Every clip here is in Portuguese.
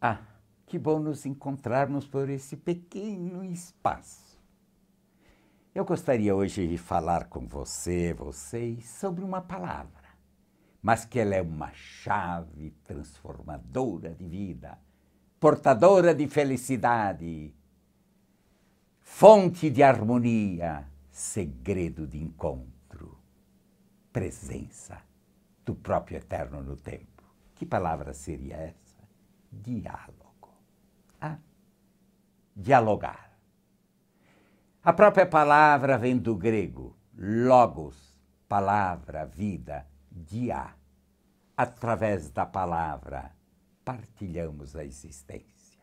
Ah, que bom nos encontrarmos por esse pequeno espaço. Eu gostaria hoje de falar com você, vocês, sobre uma palavra, mas que ela é uma chave transformadora de vida, portadora de felicidade, fonte de harmonia, segredo de encontro presença do próprio Eterno no tempo. Que palavra seria essa? Diálogo. Ah, dialogar. A própria palavra vem do grego logos, palavra, vida, dia. Através da palavra partilhamos a existência.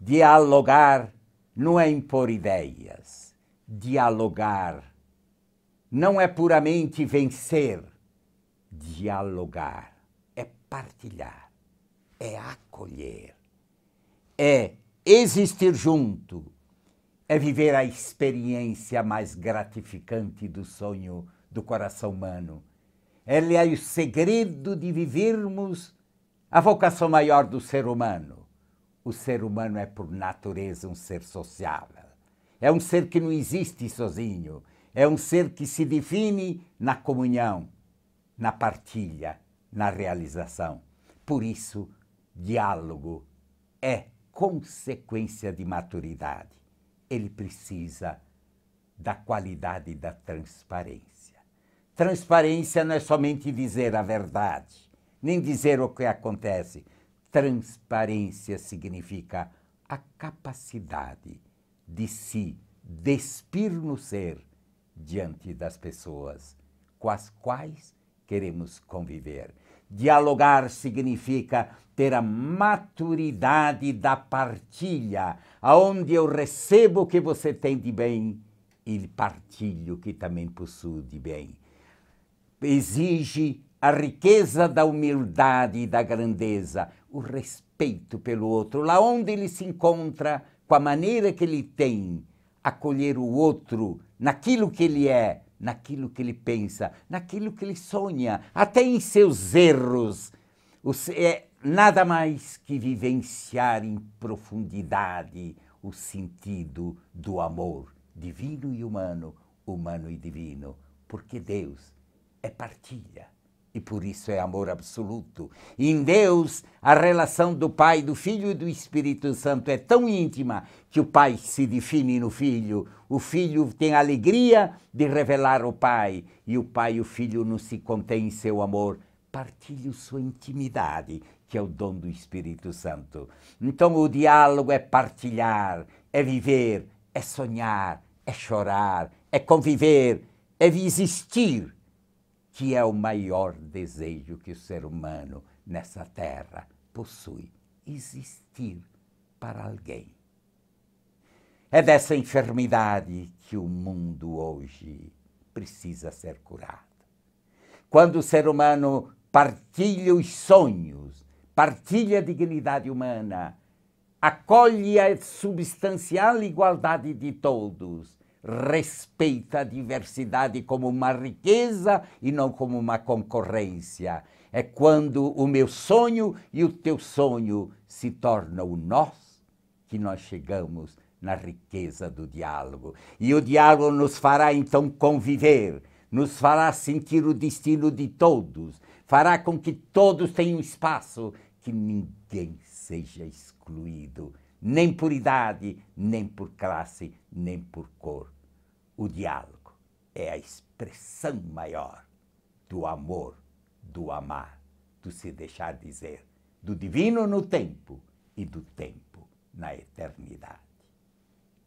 Dialogar não é impor ideias. Dialogar não é puramente vencer, dialogar, é partilhar, é acolher, é existir junto, é viver a experiência mais gratificante do sonho do coração humano. Ele é o segredo de vivermos a vocação maior do ser humano. O ser humano é, por natureza, um ser sociável. É um ser que não existe sozinho. É um ser que se define na comunhão, na partilha, na realização. Por isso, diálogo é consequência de maturidade. Ele precisa da qualidade da transparência. Transparência não é somente dizer a verdade, nem dizer o que acontece. Transparência significa a capacidade de se despir no ser diante das pessoas com as quais queremos conviver. Dialogar significa ter a maturidade da partilha, aonde eu recebo o que você tem de bem e partilho o que também possuo de bem. Exige a riqueza da humildade e da grandeza, o respeito pelo outro, lá onde ele se encontra, com a maneira que ele tem acolher o outro naquilo que ele é, naquilo que ele pensa, naquilo que ele sonha, até em seus erros. É nada mais que vivenciar em profundidade o sentido do amor divino e humano, humano e divino, porque Deus é partilha e por isso é amor absoluto. Em Deus, a relação do Pai, do Filho e do Espírito Santo é tão íntima que o Pai se define no Filho. O Filho tem a alegria de revelar o Pai, e o Pai e o Filho não se contêm em seu amor. Partilham sua intimidade, que é o dom do Espírito Santo. Então, o diálogo é partilhar, é viver, é sonhar, é chorar, é conviver, é existir que é o maior desejo que o ser humano nessa terra possui: existir para alguém. É dessa enfermidade que o mundo hoje precisa ser curado. Quando o ser humano partilha os sonhos, partilha a dignidade humana, acolhe a substancial igualdade de todos, respeita a diversidade como uma riqueza e não como uma concorrência. É quando o meu sonho e o teu sonho se tornam nós que nós chegamos na riqueza do diálogo. E o diálogo nos fará então conviver, nos fará sentir o destino de todos, fará com que todos tenham espaço, que ninguém seja excluído, nem por idade, nem por classe, nem por cor. O diálogo é a expressão maior do amor, do amar, do se deixar dizer, do divino no tempo e do tempo na eternidade.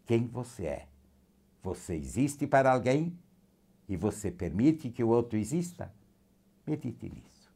Quem você é? Você existe para alguém e você permite que o outro exista? Medite nisso.